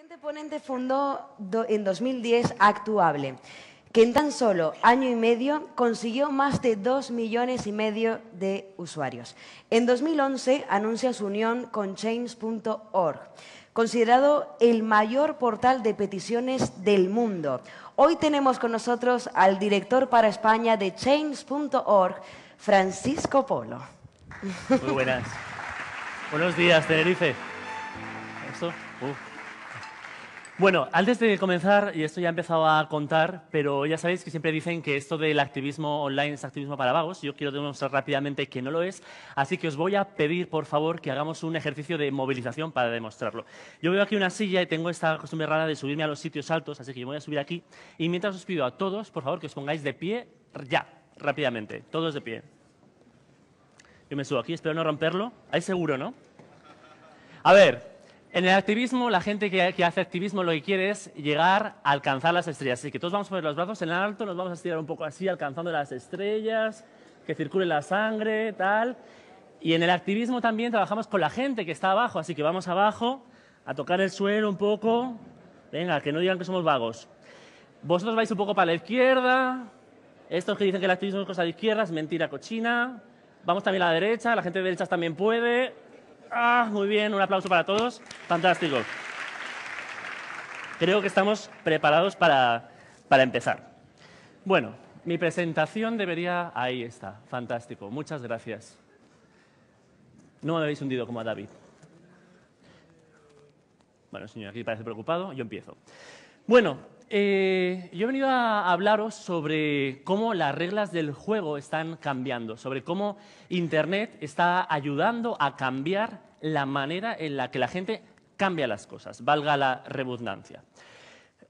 El siguiente ponente fundó en 2010 Actuable, que en tan solo año y medio consiguió más de 2 millones y medio de usuarios. En 2011 anuncia su unión con Chains.org, considerado el mayor portal de peticiones del mundo. Hoy tenemos con nosotros al director para España de Chains.org, Francisco Polo. Muy buenas. Buenos días, Tenerife. ¿Esto? Bueno, antes de comenzar, y esto ya he empezado a contar, pero ya sabéis que siempre dicen que esto del activismo online es activismo para vagos. Yo quiero demostrar rápidamente que no lo es, así que os voy a pedir, por favor, que hagamos un ejercicio de movilización para demostrarlo. Yo veo aquí una silla y tengo esta costumbre rara de subirme a los sitios altos, así que yo voy a subir aquí. Y mientras os pido a todos, por favor, que os pongáis de pie ya, rápidamente. Todos de pie. Yo me subo aquí, espero no romperlo. ¿Hay seguro, ¿no? A ver, en el activismo, la gente que, hace activismo lo que quiere es llegar a alcanzar las estrellas. Así que todos vamos a poner los brazos en alto, nos vamos a estirar un poco así, alcanzando las estrellas, que circule la sangre, tal. Y en el activismo también trabajamos con la gente que está abajo, así que vamos abajo a tocar el suelo un poco. Venga, que no digan que somos vagos. Vosotros vais un poco para la izquierda. Estos que dicen que el activismo es cosa de izquierda, es mentira cochina. Vamos también a la derecha, la gente de derechas también puede. Ah, muy bien, un aplauso para todos. Fantástico. Creo que estamos preparados para, para empezar. Bueno, mi presentación debería... Ahí está, fantástico. Muchas gracias. No me habéis hundido como a David. Bueno, señor, aquí parece preocupado, yo empiezo. Bueno, eh, yo he venido a hablaros sobre cómo las reglas del juego están cambiando, sobre cómo Internet está ayudando a cambiar la manera en la que la gente cambia las cosas, valga la redundancia.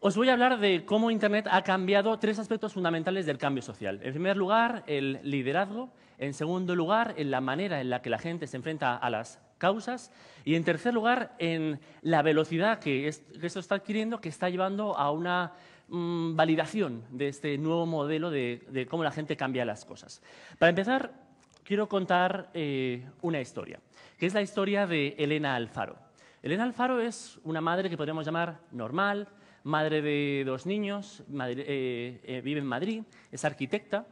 Os voy a hablar de cómo Internet ha cambiado tres aspectos fundamentales del cambio social. En primer lugar, el liderazgo. En segundo lugar, la manera en la que la gente se enfrenta a las causas. Y en tercer lugar, en la velocidad que, esto está adquiriendo, que está llevando a una mm, validación de este nuevo modelo de, cómo la gente cambia las cosas. Para empezar, quiero contar eh, una historia, que es la historia de Elena Alfaro. Elena Alfaro es una madre que podríamos llamar normal, madre de dos niños, eh, eh, vive en Madrid, es arquitecta,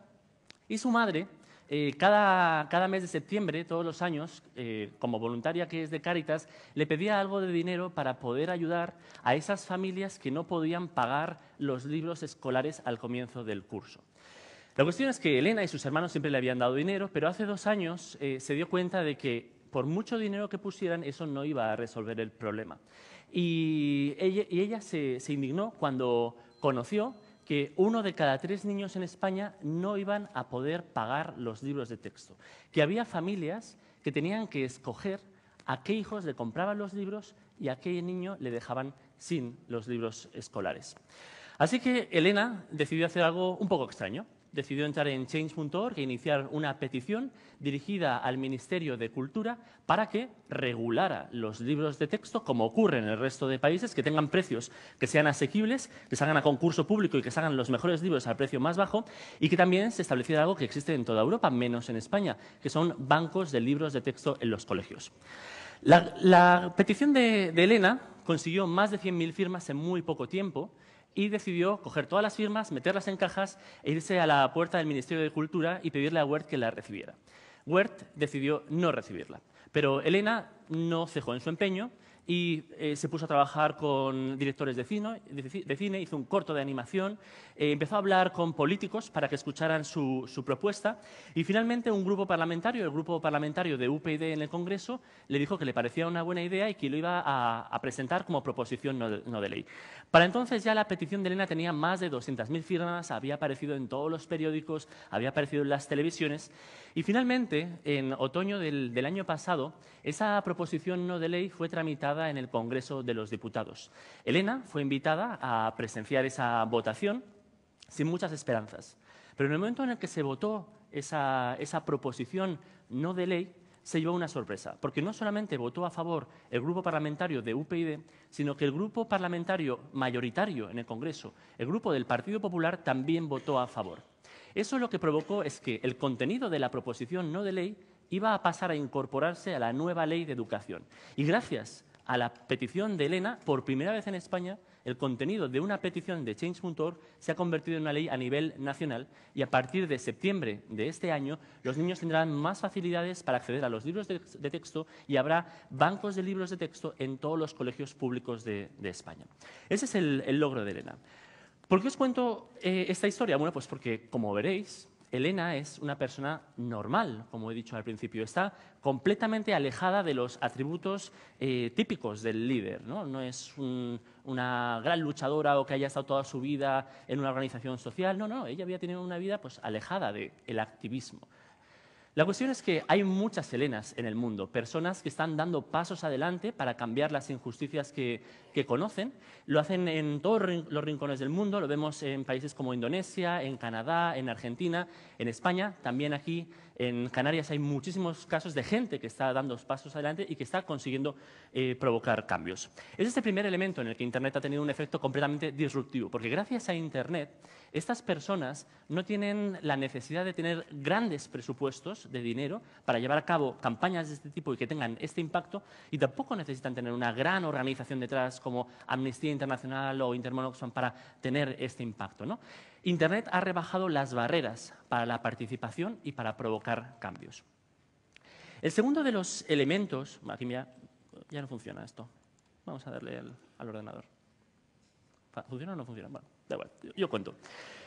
y su madre eh, cada, mes de septiembre, todos los años, eh, como voluntaria que es de Cáritas, le pedía algo de dinero para poder ayudar a esas familias que no podían pagar los libros escolares al comienzo del curso. La cuestión es que Elena y sus hermanos siempre le habían dado dinero, pero hace dos años eh, se dio cuenta de que por mucho dinero que pusieran, eso no iba a resolver el problema. Y ella, se indignó cuando conoció que uno de cada tres niños en España no iban a poder pagar los libros de texto, que había familias que tenían que escoger a qué hijos le compraban los libros y a qué niño le dejaban sin los libros escolares. Así que Elena decidió hacer algo un poco extraño decidió entrar en change.org e iniciar una petición dirigida al Ministerio de Cultura para que regulara los libros de texto, como ocurre en el resto de países, que tengan precios que sean asequibles, que salgan a concurso público y que salgan los mejores libros al precio más bajo, y que también se estableciera algo que existe en toda Europa, menos en España, que son bancos de libros de texto en los colegios. La, petición de, de Elena consiguió más de 100.000 firmas en muy poco tiempo y decidió coger todas las firmas, meterlas en cajas e irse a la puerta del Ministerio de Cultura y pedirle a Wert que la recibiera. Wert decidió no recibirla, pero Elena no cejó en su empeño y eh, se puso a trabajar con directores de cine, de, cine hizo un corto de animación, eh, empezó a hablar con políticos para que escucharan su, propuesta y finalmente un grupo parlamentario, el grupo parlamentario de UPyD en el Congreso, le dijo que le parecía una buena idea y que lo iba a, presentar como proposición no de, ley. Para entonces ya la petición de Elena tenía más de 200.000 firmas, había aparecido en todos los periódicos, había aparecido en las televisiones y finalmente, en otoño del año pasado, esa proposición no de ley fue tramitada en el Congreso de los Diputados. Elena fue invitada a presenciar esa votación sin muchas esperanzas. Pero en el momento en el que se votó esa, esa proposición no de ley, se llevó una sorpresa, porque no solamente votó a favor el grupo parlamentario de UPyD, sino que el grupo parlamentario mayoritario en el Congreso, el grupo del Partido Popular, también votó a favor. Eso lo que provocó es que el contenido de la proposición no de ley iba a pasar a incorporarse a la nueva ley de educación. Y gracias a la petición de Elena, por primera vez en España, el contenido de una petición de Change.org se ha convertido en una ley a nivel nacional y a partir de septiembre de este año los niños tendrán más facilidades para acceder a los libros de, texto y habrá bancos de libros de texto en todos los colegios públicos de, España. Ese es el, logro de Elena. ¿Por qué os cuento eh, esta historia? Bueno, pues porque, como veréis, Elena es una persona normal, como he dicho al principio, está completamente alejada de los atributos eh, típicos del líder. No, no es una gran luchadora o que haya estado toda su vida en una organización social, no, no, ella había tenido una vida pues, alejada del activismo. La cuestión es que hay muchas Helenas en el mundo, personas que están dando pasos adelante para cambiar las injusticias que, que conocen. Lo hacen en todos los rincones del mundo, lo vemos en países como Indonesia, en Canadá, en Argentina, en España, también aquí en Canarias hay muchísimos casos de gente que está dando pasos adelante y que está consiguiendo eh, provocar cambios. Es este primer elemento en el que Internet ha tenido un efecto completamente disruptivo, porque gracias a Internet estas personas no tienen la necesidad de tener grandes presupuestos de dinero para llevar a cabo campañas de este tipo y que tengan este impacto, y tampoco necesitan tener una gran organización detrás como Amnistía Internacional o Intermonoxon para tener este impacto. ¿no? Internet ha rebajado las barreras para la participación y para provocar cambios. El segundo de los elementos, aquí ya, ya no funciona esto. Vamos a darle al, al ordenador. ¿Funciona o no funciona? Bueno yo cuento.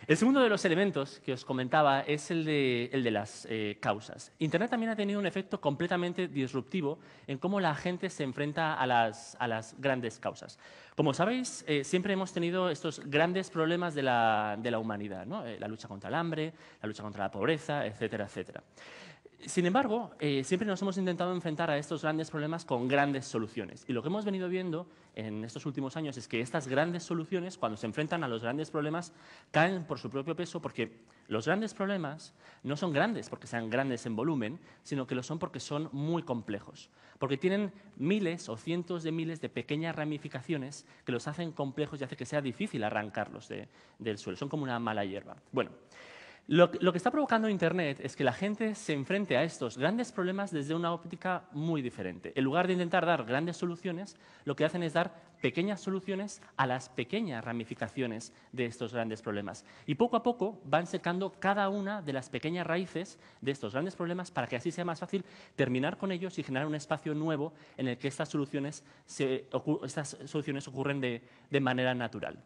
El segundo de los elementos que os comentaba es el de, las eh, causas. Internet también ha tenido un efecto completamente disruptivo en cómo la gente se enfrenta a las, grandes causas. Como sabéis, eh, siempre hemos tenido estos grandes problemas de la, humanidad, eh, la lucha contra el hambre, la lucha contra la pobreza, etcétera, etcétera. Sin embargo, eh, siempre nos hemos intentado enfrentar a estos grandes problemas con grandes soluciones. Y lo que hemos venido viendo en estos últimos años es que estas grandes soluciones, cuando se enfrentan a los grandes problemas, caen por su propio peso porque los grandes problemas no son grandes porque sean grandes en volumen, sino que lo son porque son muy complejos, porque tienen miles o cientos de miles de pequeñas ramificaciones que los hacen complejos y hace que sea difícil arrancarlos del suelo. Son como una mala hierba. Bueno, lo, que está provocando Internet es que la gente se enfrente a estos grandes problemas desde una óptica muy diferente. En lugar de intentar dar grandes soluciones, lo que hacen es dar pequeñas soluciones a las pequeñas ramificaciones de estos grandes problemas. Y poco a poco van secando cada una de las pequeñas raíces de estos grandes problemas para que así sea más fácil terminar con ellos y generar un espacio nuevo en el que estas soluciones, ocurren de, manera natural.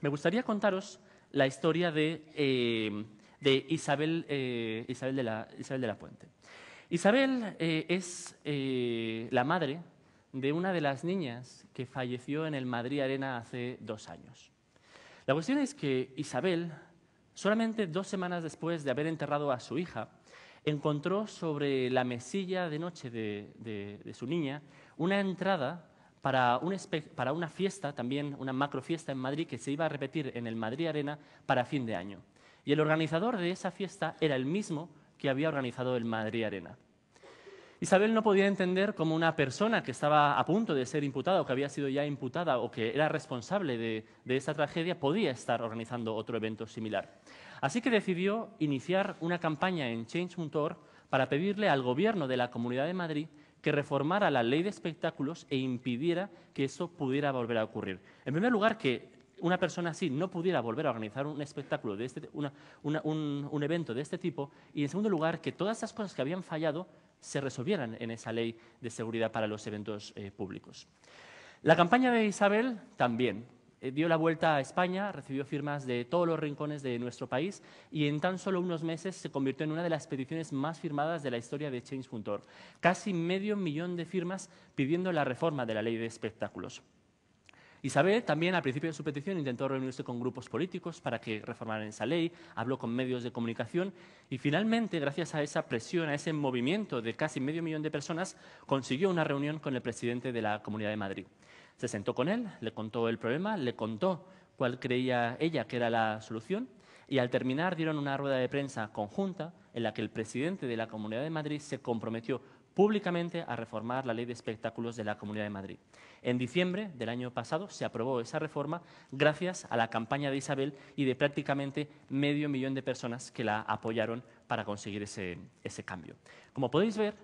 Me gustaría contaros la historia de... Eh, de eh, Isabel, de, la, Puente. Isabel eh, es eh, la madre de una de las niñas que falleció en el Madrid Arena hace dos años. La cuestión es que Isabel, solamente dos semanas después de haber enterrado a su hija, encontró sobre la mesilla de noche de, su niña una entrada para, para una fiesta, también una macrofiesta en Madrid, que se iba a repetir en el Madrid Arena para fin de año. Y el organizador de esa fiesta era el mismo que había organizado el Madrid Arena. Isabel no podía entender cómo una persona que estaba a punto de ser imputada o que había sido ya imputada o que era responsable de, esa tragedia podía estar organizando otro evento similar. Así que decidió iniciar una campaña en Change.org para pedirle al gobierno de la Comunidad de Madrid que reformara la ley de espectáculos e impidiera que eso pudiera volver a ocurrir. En primer lugar, que una persona así no pudiera volver a organizar un espectáculo, de este, un, evento de este tipo, y en segundo lugar, que todas esas cosas que habían fallado se resolvieran en esa ley de seguridad para los eventos eh, públicos. La campaña de Isabel también eh, dio la vuelta a España, recibió firmas de todos los rincones de nuestro país y en tan solo unos meses se convirtió en una de las peticiones más firmadas de la historia de Change.org. Casi medio millón de firmas pidiendo la reforma de la ley de espectáculos. Isabel también al principio de su petición intentó reunirse con grupos políticos para que reformaran esa ley, habló con medios de comunicación y finalmente, gracias a esa presión, a ese movimiento de casi medio millón de personas, consiguió una reunión con el presidente de la Comunidad de Madrid. Se sentó con él, le contó el problema, le contó cuál creía ella que era la solución y al terminar dieron una rueda de prensa conjunta en la que el presidente de la Comunidad de Madrid se comprometió públicamente a reformar la ley de espectáculos de la Comunidad de Madrid. En diciembre del año pasado se aprobó esa reforma gracias a la campaña de Isabel y de prácticamente medio millón de personas que la apoyaron para conseguir ese, ese cambio. Como podéis ver,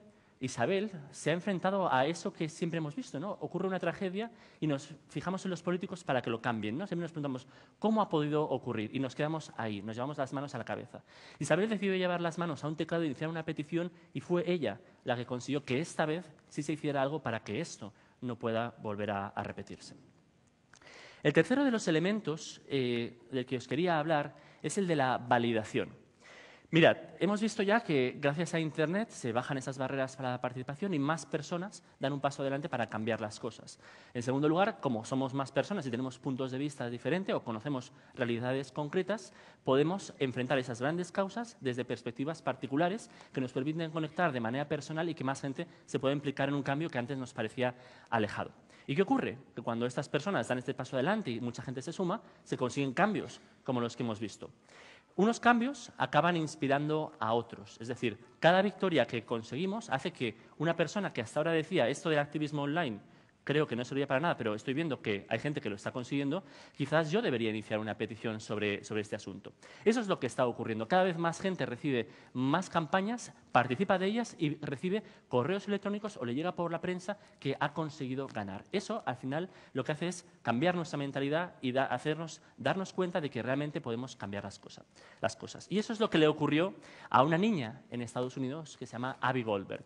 Isabel se ha enfrentado a eso que siempre hemos visto, ¿no? Ocurre una tragedia y nos fijamos en los políticos para que lo cambien, ¿no? Siempre nos preguntamos, ¿cómo ha podido ocurrir? Y nos quedamos ahí, nos llevamos las manos a la cabeza. Isabel decidió llevar las manos a un teclado y iniciar una petición y fue ella la que consiguió que esta vez sí se hiciera algo para que esto no pueda volver a, repetirse. El tercero de los elementos eh, del que os quería hablar es el de la validación. Mirad, hemos visto ya que gracias a Internet se bajan esas barreras para la participación y más personas dan un paso adelante para cambiar las cosas. En segundo lugar, como somos más personas y tenemos puntos de vista diferentes o conocemos realidades concretas, podemos enfrentar esas grandes causas desde perspectivas particulares que nos permiten conectar de manera personal y que más gente se pueda implicar en un cambio que antes nos parecía alejado. ¿Y qué ocurre? Que cuando estas personas dan este paso adelante y mucha gente se suma, se consiguen cambios como los que hemos visto. Unos cambios acaban inspirando a otros, es decir, cada victoria que conseguimos hace que una persona que hasta ahora decía esto del activismo online creo que no serviría para nada, pero estoy viendo que hay gente que lo está consiguiendo, quizás yo debería iniciar una petición sobre, sobre este asunto. Eso es lo que está ocurriendo. Cada vez más gente recibe más campañas, participa de ellas y recibe correos electrónicos o le llega por la prensa que ha conseguido ganar. Eso, al final, lo que hace es cambiar nuestra mentalidad y hacernos, darnos cuenta de que realmente podemos cambiar las cosas, las cosas. Y eso es lo que le ocurrió a una niña en Estados Unidos que se llama Abby Goldberg.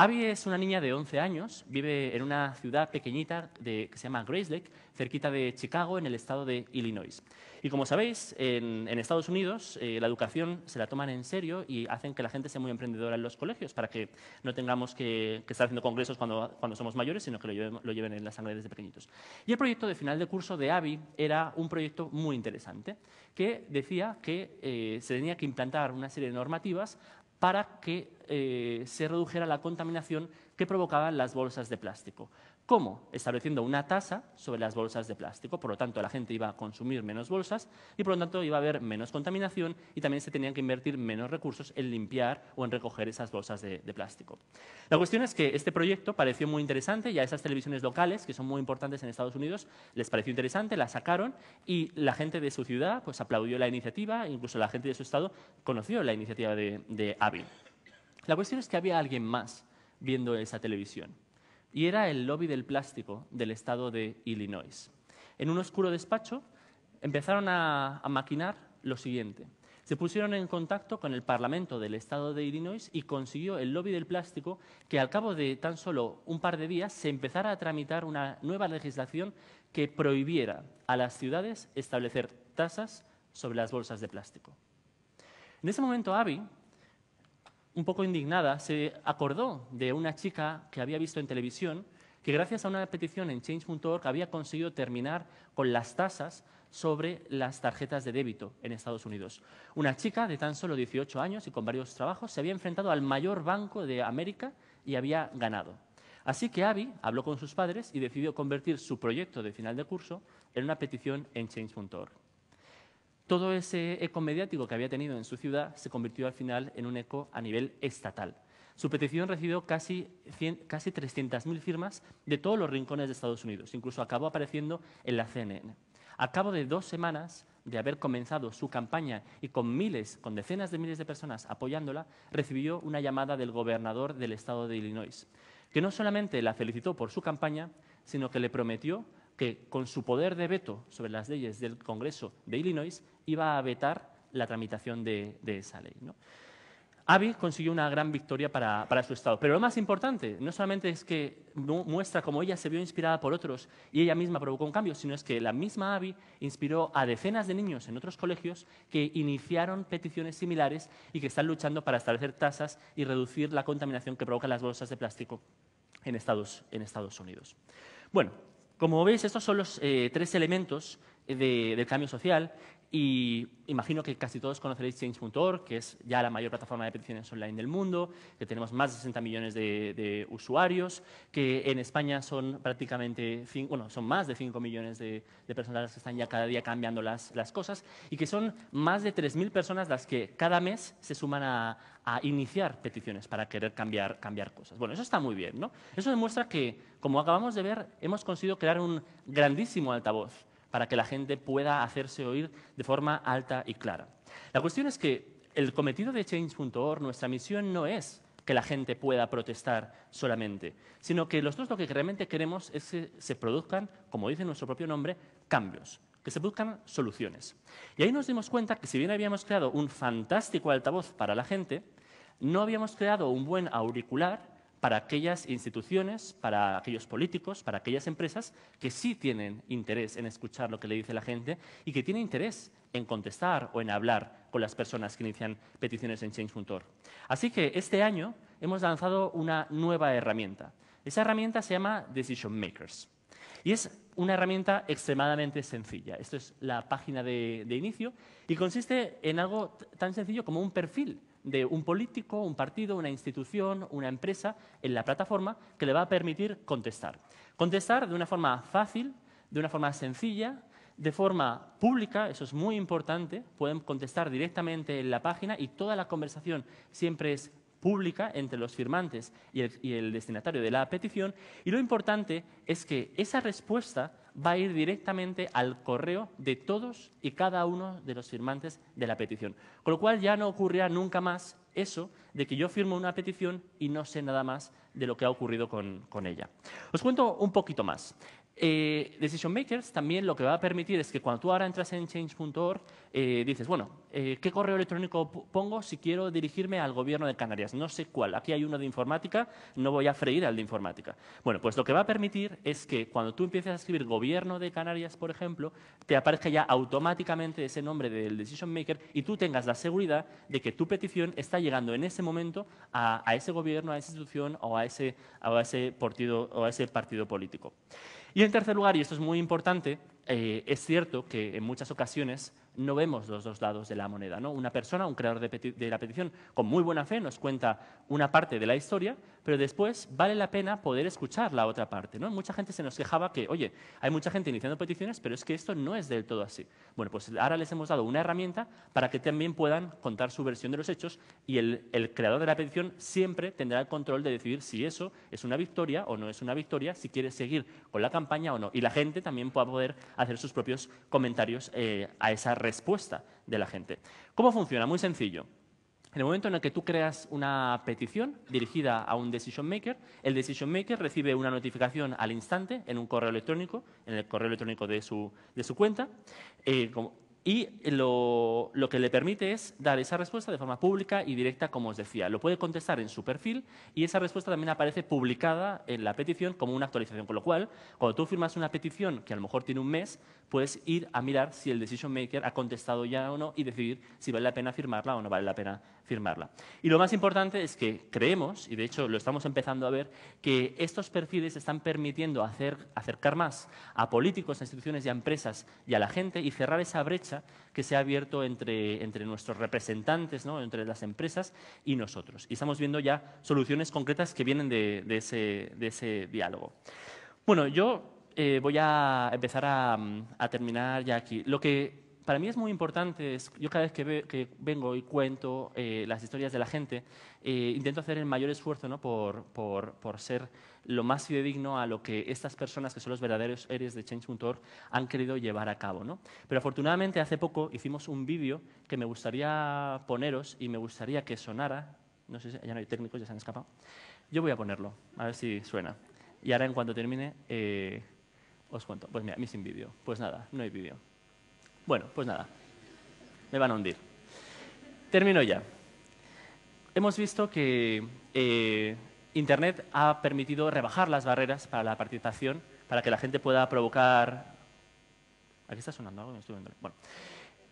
Abby es una niña de 11 años, vive en una ciudad pequeñita que se llama Lake, cerquita de Chicago, en el estado de Illinois. Y como sabéis, en, Estados Unidos eh, la educación se la toman en serio y hacen que la gente sea muy emprendedora en los colegios para que no tengamos que, estar haciendo congresos cuando, somos mayores, sino que lo lleven, en la sangre desde pequeñitos. Y el proyecto de final de curso de Abby era un proyecto muy interesante que decía que eh, se tenía que implantar una serie de normativas para que eh, se redujera la contaminación que provocaban las bolsas de plástico. ¿Cómo? Estableciendo una tasa sobre las bolsas de plástico. Por lo tanto, la gente iba a consumir menos bolsas y, por lo tanto, iba a haber menos contaminación y también se tenían que invertir menos recursos en limpiar o en recoger esas bolsas de, plástico. La cuestión es que este proyecto pareció muy interesante y a esas televisiones locales, que son muy importantes en Estados Unidos, les pareció interesante, la sacaron y la gente de su ciudad pues, aplaudió la iniciativa, incluso la gente de su estado conoció la iniciativa de, de La cuestión es que había alguien más viendo esa televisión. Y era el lobby del plástico del estado de Illinois. En un oscuro despacho empezaron a, maquinar lo siguiente. Se pusieron en contacto con el Parlamento del Estado de Illinois y consiguió el lobby del plástico que al cabo de tan solo un par de días se empezara a tramitar una nueva legislación que prohibiera a las ciudades establecer tasas sobre las bolsas de plástico. En ese momento, Abby, un poco indignada, se acordó de una chica que había visto en televisión que gracias a una petición en change.org había conseguido terminar con las tasas sobre las tarjetas de débito en Estados Unidos. Una chica de tan solo 18 años y con varios trabajos se había enfrentado al mayor banco de América y había ganado. Así que Abby habló con sus padres y decidió convertir su proyecto de final de curso en una petición en change.org todo ese eco mediático que había tenido en su ciudad se convirtió al final en un eco a nivel estatal. Su petición recibió casi, 300.000 firmas de todos los rincones de Estados Unidos, incluso acabó apareciendo en la CNN. A cabo de dos semanas de haber comenzado su campaña y con miles, con decenas de miles de personas apoyándola, recibió una llamada del gobernador del estado de Illinois, que no solamente la felicitó por su campaña, sino que le prometió que con su poder de veto sobre las leyes del Congreso de Illinois iba a vetar la tramitación de, esa ley. ¿no? Avi consiguió una gran victoria para, su Estado. Pero lo más importante, no solamente es que muestra cómo ella se vio inspirada por otros y ella misma provocó un cambio, sino es que la misma Abby inspiró a decenas de niños en otros colegios que iniciaron peticiones similares y que están luchando para establecer tasas y reducir la contaminación que provocan las bolsas de plástico en Estados, Unidos. Bueno, como veis, estos son los eh, tres elementos eh, del cambio social y imagino que casi todos conoceréis Change.org, que es ya la mayor plataforma de peticiones online del mundo, que tenemos más de 60 millones de, usuarios, que en España son prácticamente, bueno, son más de 5 millones de, de personas que están ya cada día cambiando las, las cosas y que son más de 3.000 personas las que cada mes se suman a, a iniciar peticiones para querer cambiar, cambiar cosas. Bueno, eso está muy bien, ¿no? Eso demuestra que, como acabamos de ver, hemos conseguido crear un grandísimo altavoz para que la gente pueda hacerse oír de forma alta y clara. La cuestión es que el cometido de change.org, nuestra misión no es que la gente pueda protestar solamente, sino que dos lo que realmente queremos es que se produzcan, como dice nuestro propio nombre, cambios, que se produzcan soluciones. Y ahí nos dimos cuenta que si bien habíamos creado un fantástico altavoz para la gente, no habíamos creado un buen auricular para aquellas instituciones, para aquellos políticos, para aquellas empresas que sí tienen interés en escuchar lo que le dice la gente y que tienen interés en contestar o en hablar con las personas que inician peticiones en change.org. Así que este año hemos lanzado una nueva herramienta. Esa herramienta se llama Decision Makers. Y es una herramienta extremadamente sencilla. Esto es la página de, de inicio y consiste en algo tan sencillo como un perfil de un político, un partido, una institución, una empresa en la plataforma que le va a permitir contestar. Contestar de una forma fácil, de una forma sencilla, de forma pública, eso es muy importante, pueden contestar directamente en la página y toda la conversación siempre es pública entre los firmantes y el, destinatario de la petición. Y lo importante es que esa respuesta va a ir directamente al correo de todos y cada uno de los firmantes de la petición. Con lo cual ya no ocurrirá nunca más eso de que yo firmo una petición y no sé nada más de lo que ha ocurrido con, ella. Os cuento un poquito más. Eh, decision Makers también lo que va a permitir es que cuando tú ahora entras en change.org, eh, dices, bueno, eh, qué correo electrónico pongo si quiero dirigirme al gobierno de Canarias. No sé cuál. Aquí hay uno de informática, no voy a freír al de informática. Bueno, pues lo que va a permitir es que cuando tú empieces a escribir gobierno de Canarias, por ejemplo, te aparezca ya automáticamente ese nombre del decision maker y tú tengas la seguridad de que tu petición está llegando en ese momento a, ese gobierno, a esa institución o a ese partido, o a ese partido político. Y en tercer lugar, y esto es muy importante, eh, es cierto que en muchas ocasiones no vemos los dos lados de la moneda. Una persona, un creador de, la petición, con muy buena fe nos cuenta una parte de la historia, pero después vale la pena poder escuchar la otra parte. ¿no? Mucha gente se nos quejaba que, oye, hay mucha gente iniciando peticiones, pero es que esto no es del todo así. Bueno, pues ahora les hemos dado una herramienta para que también puedan contar su versión de los hechos y el, creador de la petición siempre tendrá el control de decidir si eso es una victoria o no es una victoria, si quiere seguir con la campaña o no. Y la gente también pueda poder hacer sus propios comentarios eh, a esa respuesta de la gente. ¿Cómo funciona? Muy sencillo. En el momento en el que tú creas una petición dirigida a un decision maker, el decision maker recibe una notificación al instante en un correo electrónico, en el correo electrónico de su, de su cuenta, eh, y lo, lo, que le permite es dar esa respuesta de forma pública y directa, como os decía. Lo puede contestar en su perfil y esa respuesta también aparece publicada en la petición como una actualización. Con lo cual, cuando tú firmas una petición que a lo mejor tiene un mes, puedes ir a mirar si el decision maker ha contestado ya o no y decidir si vale la pena firmarla o no vale la pena firmarla. Y lo más importante es que creemos, y de hecho lo estamos empezando a ver, que estos perfiles están permitiendo hacer, acercar más a políticos, a instituciones y a empresas y a la gente y cerrar esa brecha que se ha abierto entre, nuestros representantes, entre las empresas y nosotros. Y estamos viendo ya soluciones concretas que vienen de, ese, diálogo. Bueno, yo eh, voy a empezar a, a terminar ya aquí. Lo que para mí es muy importante, yo cada vez que, vengo y cuento eh, las historias de la gente, eh, intento hacer el mayor esfuerzo ¿no? por, ser lo más fidedigno a lo que estas personas, que son los verdaderos eres de Change.org, han querido llevar a cabo. ¿no? Pero afortunadamente hace poco hicimos un vídeo que me gustaría poneros y me gustaría que sonara. No sé si ya no hay técnicos, ya se han escapado. Yo voy a ponerlo, a ver si suena. Y ahora en cuanto termine, eh, os cuento. Pues mira, a mí sin vídeo. Pues nada, no hay vídeo. Bueno, pues nada, me van a hundir. Termino ya. Hemos visto que eh, Internet ha permitido rebajar las barreras para la participación, para que la gente pueda provocar... Aquí está sonando algo, Bueno,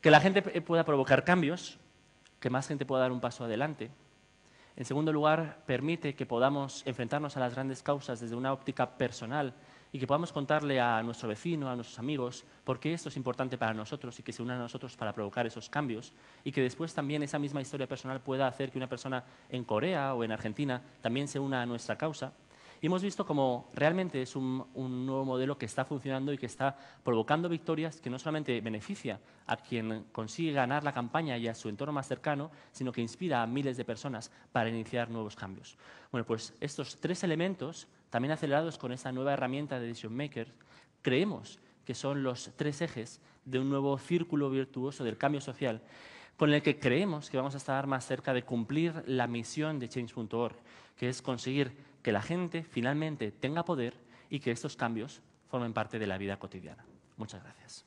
que la gente eh, pueda provocar cambios, que más gente pueda dar un paso adelante. En segundo lugar, permite que podamos enfrentarnos a las grandes causas desde una óptica personal y que podamos contarle a nuestro vecino, a nuestros amigos, por qué esto es importante para nosotros y que se unan a nosotros para provocar esos cambios y que después también esa misma historia personal pueda hacer que una persona en Corea o en Argentina también se una a nuestra causa. Y hemos visto cómo realmente es un, un nuevo modelo que está funcionando y que está provocando victorias que no solamente beneficia a quien consigue ganar la campaña y a su entorno más cercano, sino que inspira a miles de personas para iniciar nuevos cambios. Bueno, pues estos tres elementos también acelerados con esa nueva herramienta de Decision makers, creemos que son los tres ejes de un nuevo círculo virtuoso del cambio social, con el que creemos que vamos a estar más cerca de cumplir la misión de Change.org, que es conseguir que la gente finalmente tenga poder y que estos cambios formen parte de la vida cotidiana. Muchas gracias.